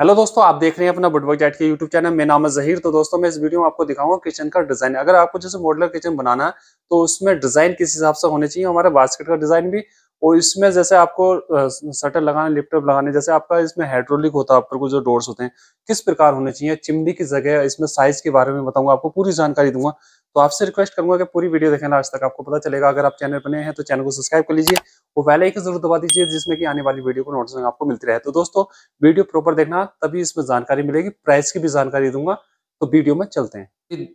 Hello दोस्तों आप देख रहे हैं अपना बुटवर्क जैट के यूट्यूब चैनल मेरा नाम है जहीर तो दोस्तों मैं इस वीडियो में आपको दिखाऊंगा किचन का डिजाइन अगर आपको जैसे मॉडलर किचन बनाना है तो उसमें डिजाइन किस हिसाब से होने चाहिए हमारे बास्केट का डिजाइन भी और इसमें जैसे आपको शटर लगाने लिफ्टअप लगाने जैसे आपका इसमें हाइड्रोलिक होता है ऊपर को जो डोर्स होते हैं किस प्रकार होने चाहिए चिमनी की जगह इसमें साइज के बारे में बताऊंगा आपको पूरी जानकारी दूंगा तो आपसे रिक्वेस्ट करूंगा कि पूरी वीडियो देखना आज तक आपको पता चलेगा अगर आप चैनल बने हैं तो चैनल को सब्सक्राइब कर लीजिए वो बेल आइकन जरूर दबा दीजिए जिसमें कि आने वाली वीडियो को नोटिस आपको मिलती रहे तो दोस्तों वीडियो प्रॉपर देखना तभी इसमें जानकारी मिलेगी प्राइस की भी जानकारी दूंगा तो वीडियो में चलते हैं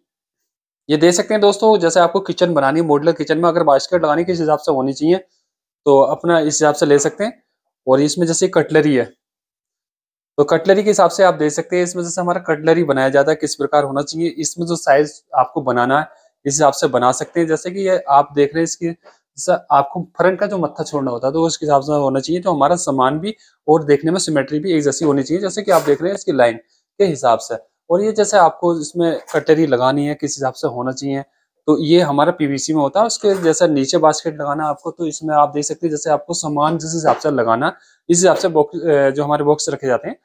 ये देख सकते हैं दोस्तों जैसे आपको किचन बनानी है मॉडलर किचन में अगर बास्केट लगानी किस हिसाब से होनी चाहिए तो अपना इस हिसाब से ले सकते हैं और इसमें जैसे कटलरी है तो कटलरी के हिसाब से आप देख सकते हैं इसमें जैसे हमारा कटलरी बनाया जाता है किस प्रकार होना चाहिए इसमें जो साइज आपको बनाना है इस हिसाब से बना सकते हैं जैसे कि ये आप देख रहे हैं इसकी जैसा आपको फ्रंट का जो मत्था छोड़ना होता है तो उसके हिसाब से होना चाहिए तो हमारा सामान भी और देखने में सिमेट्री भी एक जैसी होनी चाहिए जैसे कि आप देख रहे हैं इसकी लाइन के हिसाब से और ये जैसे आपको इसमें कटरी लगानी है किस हिसाब से होना चाहिए तो ये हमारा पीवीसी में होता है उसके जैसे नीचे बास्केट लगाना आपको तो इसमें आप देख सकते हैं जैसे आपको सामान जिस हिसाब से लगाना इस हिसाब से बॉक्स जो हमारे बॉक्स रखे जाते हैं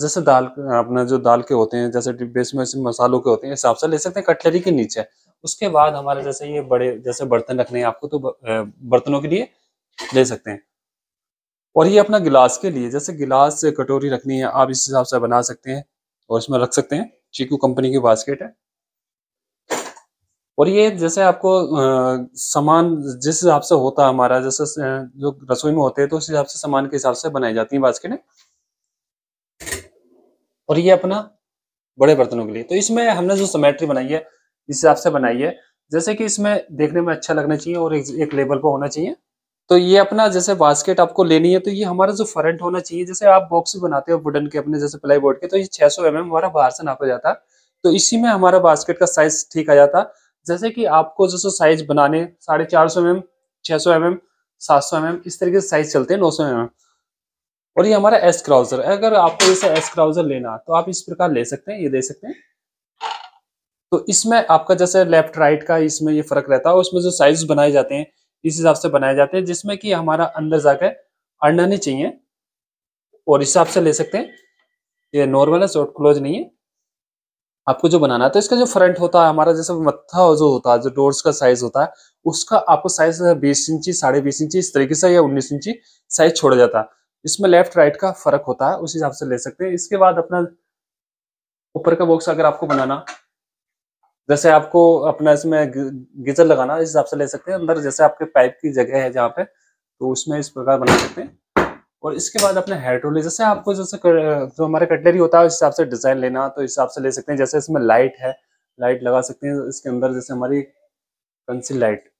जैसे दाल अपना जो दाल के होते हैं जैसे डिब्बे में मसालों के होते हैं हिसाब से ले सकते हैं कटलरी के नीचे उसके बाद हमारे जैसे ये बड़े जैसे बर्तन रखने हैं आपको तो बर्तनों के लिए ले सकते हैं और ये अपना गिलास के लिए जैसे गिलास कटोरी रखनी है आप इस हिसाब से बना सकते हैं और इसमें रख सकते हैं चीकू कंपनी की बास्केट है और ये जैसे आपको सामान जिस हिसाब से होता है हमारा जैसे जो रसोई में होते हैं तो उस हिसाब से सामान के हिसाब से बनाई जाती है बास्केटें और ये अपना बड़े बर्तनों के लिए तो इसमें हमने जो समेट्री बनाई है इस हिसाब से बनाई है जैसे कि इसमें देखने में अच्छा लगना चाहिए और एक, एक लेवल पर होना चाहिए तो ये अपना जैसे बास्केट आपको लेनी है तो ये हमारा जो फ्रंट होना चाहिए जैसे आप बॉक्स बनाते हो वुडन के अपने जैसे प्लाई बोर्ड के तो ये 600 सौ mm हमारा बाहर से नापा जाता तो इसी में हमारा बास्केट का साइज ठीक आ जाता जैसे कि आपको जैसे साइज बनाने साढ़े चार सौ एम एम छः सौ एम mm, एम सात सौ एम mm, एम इस तरीके से साइज चलते हैं नौ सौ एम mm। एम और ये हमारा एस क्राउजर है अगर आपको जैसे एस क्राउजर लेना तो आप इस प्रकार ले सकते हैं ये दे सकते हैं तो इसमें आपका जैसे लेफ्ट राइट का इसमें ये फर्क रहता है और उसमें जो साइज बनाए जाते हैं इस हिसाब से बनाए जाते हैं जिसमें कि हमारा अंदर जाकर अड़ना नहीं चाहिए और इस हिसाब से ले सकते हैं ये नॉर्मल है शॉर्ट क्लोज नहीं है आपको जो बनाना है तो इसका जो फ्रंट होता है हमारा जैसे मत्था जो होता है जो डोर्स का साइज होता है उसका आपको साइज बीस इंची साढ़े बीस इंची इस तरीके से या उन्नीस इंची साइज छोड़ा जाता है इसमें लेफ्ट राइट का फर्क होता है उस हिसाब से ले सकते हैं इसके बाद अपना ऊपर का बॉक्स अगर आपको बनाना जैसे आपको अपना इसमें गीजर लगाना इस हिसाब से ले सकते हैं अंदर जैसे आपके पाइप की जगह है जहाँ पे तो उसमें इस प्रकार बना सकते हैं और इसके बाद अपने हेयर टूल जैसे आपको जैसे जो हमारे कटलरी होता है उस हिसाब से डिजाइन लेना तो इस हिसाब से ले सकते हैं जैसे इसमें लाइट है लाइट लगा सकते हैं इसके अंदर जैसे हमारी पेंसिल लाइट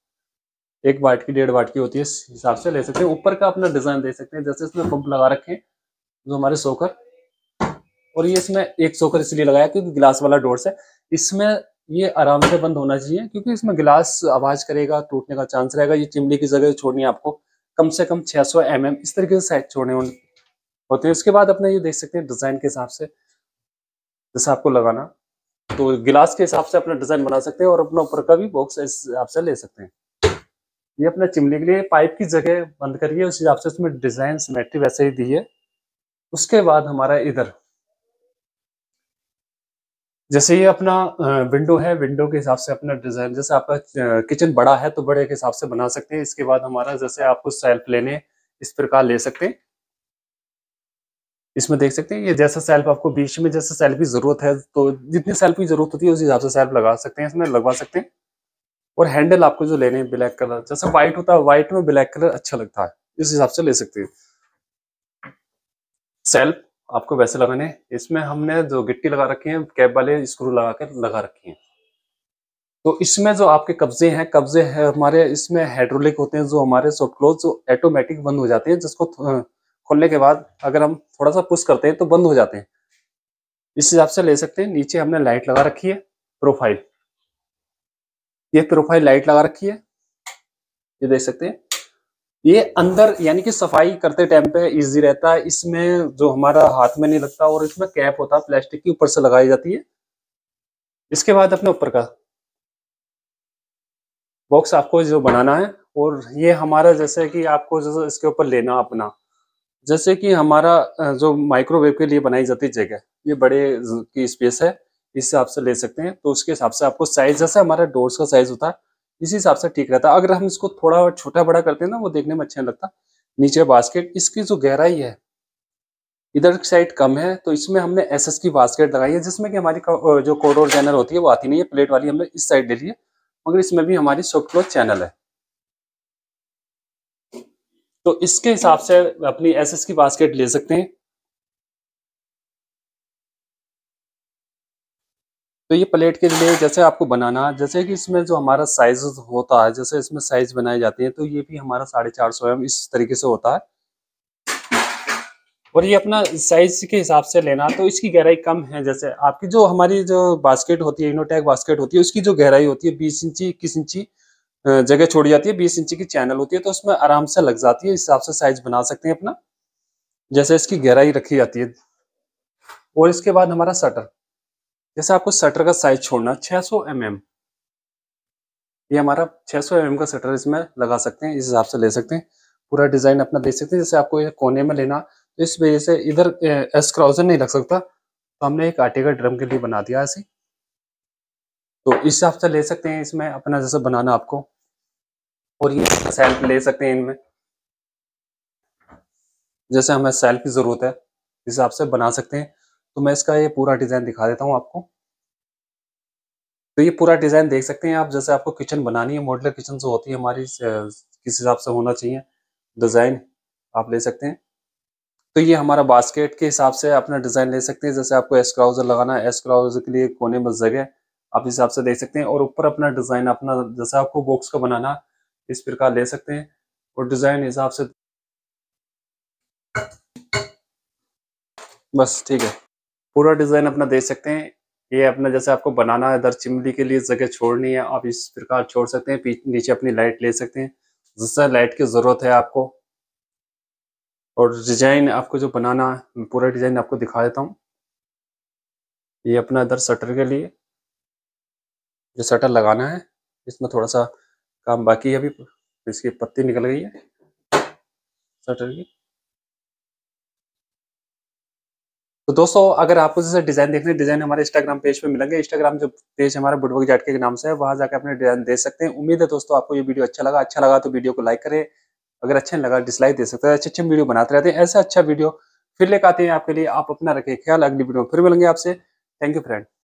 एक वाट की डेढ़ वाट की होती है इस हिसाब से ले सकते हैं ऊपर का अपना डिजाइन दे सकते हैं जैसे इसमें पंप लगा रखे जो हमारे सोकर और ये इसमें एक सोकर इसलिए लगाया क्योंकि गिलास वाला डोर्स है इसमें ये आराम से बंद होना चाहिए क्योंकि इसमें गिलास आवाज करेगा टूटने का चांस रहेगा ये चिमनी की जगह छोड़नी है आपको कम से कम 600 सौ mm इस तरीके से साइज छोड़ने होते हैं उसके बाद अपने ये देख सकते हैं डिजाइन के हिसाब से जैसे आपको लगाना तो गिलास के हिसाब से अपना डिजाइन बना सकते हैं और अपना ऊपर का भी बॉक्स इस हिसाब से ले सकते हैं ये अपना चिमनी के लिए पाइप की जगह बंद करिए उस हिसाब से उसमें डिजाइन सिमेट्री वैसे ही दी है उसके बाद हमारा इधर जैसे ये अपना विंडो है विंडो के हिसाब से अपना डिजाइन जैसे आपका किचन बड़ा है तो बड़े के हिसाब से बना सकते हैं इसके बाद हमारा जैसे आपको सेल्फ लेने इस प्रकार ले सकते हैं इसमें देख सकते हैं ये जैसा सेल्फ आपको बीच में जैसे सेल्फ की जरूरत है तो जितनी सेल्फ की जरूरत होती है उस हिसाब से सेल्फ लगा सकते हैं इसमें लगवा सकते हैं और हैंडल आपको जो लेने ब्लैक कलर जैसे व्हाइट होता है व्हाइट में ब्लैक कलर अच्छा लगता है इस हिसाब से ले सकते हैं सेल्फ आपको वैसे लगाने इसमें हमने जो गिट्टी लगा रखी है कैप वाले स्क्रू लगा कर लगा रखी है तो इसमें जो आपके कब्जे हैं कब्जे है हमारे इसमें हाइड्रोलिक होते हैं जो हमारे सॉफ्ट क्लोज जो ऑटोमेटिक बंद हो जाते हैं जिसको खोलने के बाद अगर हम थोड़ा सा पुश करते हैं तो बंद हो जाते हैं इस हिसाब से ले सकते हैं नीचे हमने लाइट लगा रखी है प्रोफाइल ये प्रोफाइल लाइट लगा रखी है ये देख सकते हैं ये अंदर यानी कि सफाई करते टाइम पे इजी रहता है इसमें जो हमारा हाथ में नहीं लगता और इसमें कैप होता है प्लास्टिक की ऊपर से लगाई जाती है इसके बाद अपने ऊपर का बॉक्स आपको जो बनाना है और ये हमारा जैसे कि आपको जैसे इसके ऊपर लेना अपना जैसे कि हमारा जो माइक्रोवेव के लिए बनाई जाती जगह ये बड़े की स्पेस है इस हिसाब से ले सकते हैं तो उसके हिसाब से आपको साइज जैसे हमारा डोर्स का साइज होता है इसी हिसाब से ठीक रहता है अगर हम इसको थोड़ा छोटा बड़ा करते हैं ना वो देखने में अच्छा लगता नीचे बास्केट इसकी जो गहराई है इधर साइड कम है तो इसमें हमने एस एस की बास्केट लगाई है जिसमें कि हमारी जो कोडोर चैनल होती है वो आती नहीं है प्लेट वाली हमने इस साइड ले ली है मगर इसमें भी हमारी सॉफ्ट क्लोथ चैनल है तो इसके हिसाब से अपनी एस एस की बास्केट ले सकते हैं तो ये प्लेट के लिए जैसे आपको बनाना जैसे कि इसमें जो हमारा साइज होता है जैसे इसमें साइज बनाए जाते हैं तो ये भी हमारा साढ़े चार सौ एम इस तरीके से होता है और ये अपना साइज के हिसाब से लेना तो इसकी गहराई कम है जैसे आपकी जो हमारी जो बास्केट होती है इनोटैक बास्केट होती है उसकी जो गहराई होती है बीस इंची इक्कीस इंची जगह छोड़ी जाती है बीस इंची की चैनल होती है तो उसमें आराम से लग जाती है इस हिसाब से साइज बना सकते हैं अपना जैसे इसकी गहराई रखी जाती है और इसके बाद हमारा शटर जैसे आपको शटर का साइज छोड़ना 600 सौ mm. ये हमारा 600 सौ mm का शटर इसमें लगा सकते हैं इस हिसाब से ले सकते हैं पूरा डिजाइन अपना देख सकते हैं जैसे आपको ये कोने में लेना तो इस वजह से इधर एस क्राउजर नहीं लग सकता तो हमने एक आटे का ड्रम के लिए बना दिया ऐसे तो इस हिसाब से ले सकते हैं इसमें अपना जैसे बनाना आपको और ये सेल्फ ले सकते हैं इनमें जैसे हमें सेल्फ की ज़रूरत है इस हिसाब से बना सकते हैं तो मैं इसका ये पूरा डिज़ाइन दिखा देता हूँ आपको तो ये पूरा डिज़ाइन देख सकते हैं आप जैसे आपको किचन बनानी है मॉडलर किचन जो होती है हमारी किस हिसाब से होना चाहिए डिज़ाइन आप ले सकते हैं तो ये हमारा बास्केट के हिसाब से अपना डिज़ाइन ले सकते हैं जैसे आपको एसक्राउजर लगाना है एसक्राउजर के लिए कोने में जगह आप इस हिसाब से देख सकते हैं और ऊपर अपना डिज़ाइन अपना जैसे आपको बॉक्स का बनाना इस प्रकार ले सकते हैं और डिज़ाइन हिसाब से बस ठीक है पूरा डिज़ाइन अपना देख सकते हैं ये अपना जैसे आपको बनाना है इधर चिमली के लिए जगह छोड़नी है आप इस प्रकार छोड़ सकते हैं नीचे अपनी लाइट ले सकते हैं जिससे लाइट की ज़रूरत है आपको और डिजाइन आपको जो बनाना है पूरा डिजाइन आपको दिखा देता हूँ ये अपना इधर शटर के लिए जो शटर लगाना है इसमें थोड़ा सा काम बाकी है अभी इसकी पत्ती निकल गई है शटर की तो दोस्तों अगर आपको जैसे डिजाइन देखने डिजाइन हमारे इंस्टाग्राम पेज पे मिलेंगे इंस्टाग्राम जो पेज हमारे बुटबक जाटके के नाम से है वहां जाकर अपने डिजाइन दे सकते हैं उम्मीद है दोस्तों आपको ये वीडियो अच्छा लगा अच्छा लगा तो वीडियो को लाइक करें अगर अच्छा नहीं लगा डिसलाइक दे सकते हैं अच्छे अच्छे वीडियो बनाते रहते हैं ऐसा अच्छा वीडियो फिर लेकर आते हैं आपके लिए आप अपना रखें ख्याल अगली वीडियो में फिर मिलेंगे आपसे थैंक यू फ्रेंड